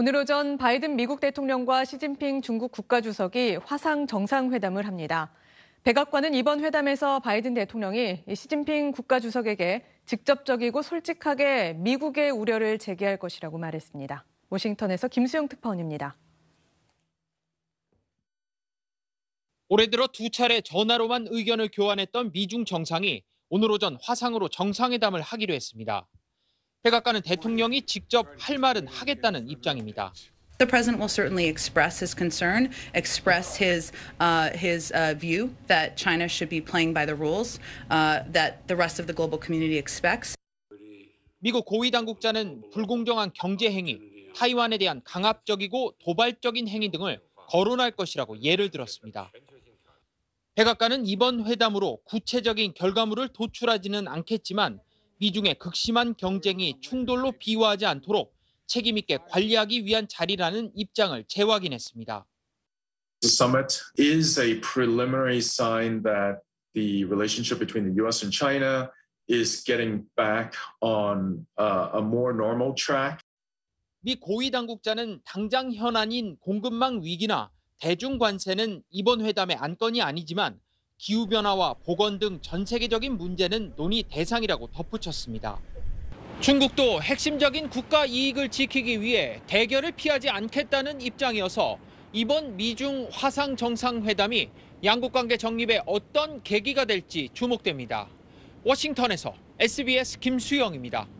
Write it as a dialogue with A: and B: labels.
A: 오늘 오전 바이든 미국 대통령과 시진핑 중국 국가주석이 화상 정상회담을 합니다. 백악관은 이번 회담에서 바이든 대통령이 시진핑 국가주석에게 직접적이고 솔직하게 미국의 우려를 제기할 것이라고 말했습니다. 워싱턴에서 김수영 특파원입니다.
B: 올해 들어 두 차례 전화로만 의견을 교환했던 미중 정상이 오늘 오전 화상으로 정상회담을 하기로 했습니다. 백악관은 대통령이 직접 할 말은 하겠다는 입장입니다.
C: The president will certainly express his concern, express his uh, his uh, view that China should be playing by the rules uh, that the rest of the global community expects.
B: 미국 고위 당국자는 불공정한 경제 행위, 타이완에 대한 강압적이고 도발적인 행위 등을 거론할 것이라고 예를 들었습니다. 백악관은 이번 회담으로 구체적인 결과물을 도출하지는 않겠지만 미중의 극심한 경쟁이 충돌로 비화하지 않도록 책임 있게 관리하기 위한 자리라는 입장을 재확인했습니다.
A: The summit is
B: a preliminary sign that the relationship between the US and China is getting back on a more normal track. 미 고위 당국자는 당장 현안인 공급망 위기나 대중 관세는 이번 회담의 안건이 아니지만 기후변화와 보건 등 전 세계적인 문제는 논의 대상이라고 덧붙였습니다. 중국도 핵심적인 국가 이익을 지키기 위해 대결을 피하지 않겠다는 입장이어서 이번 미중 화상 정상회담이 양국 관계 정립에 어떤 계기가 될지 주목됩니다. 워싱턴에서
C: SBS 김수영입니다.